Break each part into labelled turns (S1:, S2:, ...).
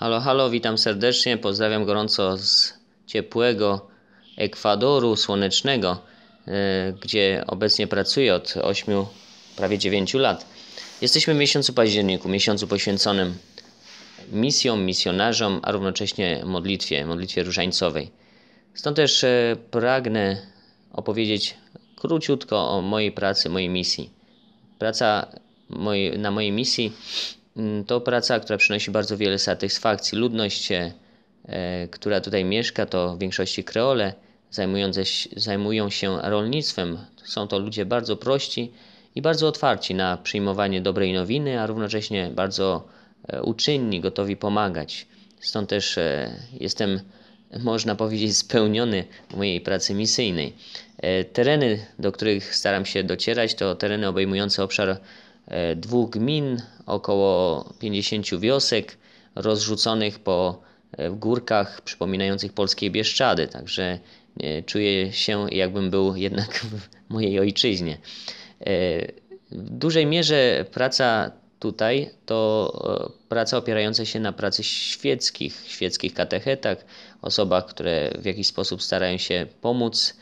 S1: Halo, halo, witam serdecznie, pozdrawiam gorąco z ciepłego Ekwadoru słonecznego, e, gdzie obecnie pracuję od 8, prawie 9 lat. Jesteśmy w miesiącu październiku, miesiącu poświęconym misjom, misjonarzom, a równocześnie modlitwie, modlitwie różańcowej. Stąd też e, pragnę opowiedzieć króciutko o mojej pracy, mojej misji. Praca mojej, na mojej misji Mm, to praca, która przynosi bardzo wiele satysfakcji. Ludność, e, która tutaj mieszka, to w większości kreole zajmujące, zajmują się rolnictwem. Są to ludzie bardzo prości i bardzo otwarci na przyjmowanie dobrej nowiny, a równocześnie bardzo e, uczynni, gotowi pomagać. Stąd też e, jestem, można powiedzieć, spełniony w mojej pracy misyjnej. Tereny, do których staram się docierać, to tereny obejmujące obszar E, dwóch gmin, około 50 wiosek rozrzuconych po e, górkach przypominających polskie Bieszczady, także e, czuję się jakbym był jednak w mojej ojczyźnie. W dużej mierze praca tutaj to praca opierająca się na pracy świeckich, świeckich katechetach, osobach, które w jakiś sposób starają się pomóc,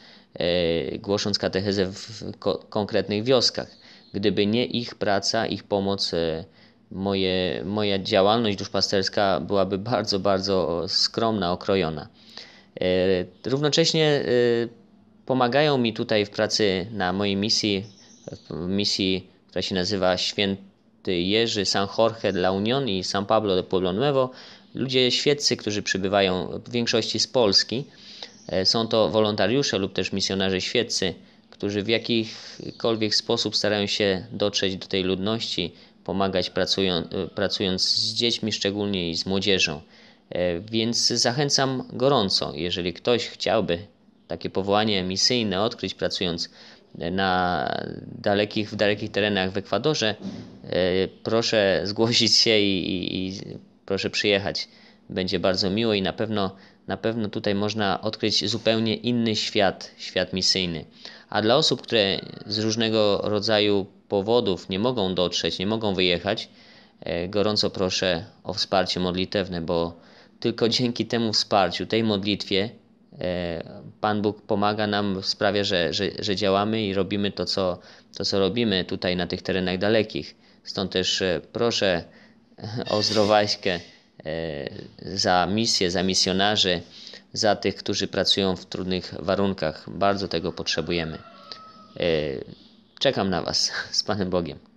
S1: głosząc katechezę w konkretnych wioskach. Gdyby nie ich praca, ich pomoc, e, moje, moja działalność duszpasterska byłaby bardzo, bardzo skromna, okrojona. E, równocześnie e, pomagają mi tutaj w pracy na mojej misji, misji, która się nazywa Święty Jerzy, San Jorge de la Unión i San Pablo de Pueblo Nuevo. Ludzie świeccy, którzy przybywają w większości z Polski. Są to wolontariusze lub też misjonarze świeccy, którzy w jakikolwiek sposób starają się dotrzeć do tej ludności, pomagać pracują, e, pracując z dziećmi, szczególnie i z młodzieżą. E, więc zachęcam gorąco, jeżeli ktoś chciałby takie powołanie misyjne odkryć, pracując e, na dalekich, w dalekich terenach w Ekwadorze, proszę zgłosić się i, i, i proszę przyjechać będzie bardzo miło i na pewno, na pewno tutaj można odkryć zupełnie inny świat, świat misyjny. A dla osób, które z różnego rodzaju powodów nie mogą dotrzeć, nie mogą wyjechać, e, gorąco proszę o wsparcie modlitewne, bo tylko dzięki temu wsparciu, tej modlitwie, e, Pan Bóg pomaga nam, sprawia, że, że, że działamy i robimy to co, to, co robimy tutaj na tych terenach dalekich. Stąd też e, proszę o zdrowaśkę. E, za misję, za misjonarzy, za tych, którzy pracują w trudnych warunkach. Bardzo tego potrzebujemy. E, czekam na Was z Panem Bogiem.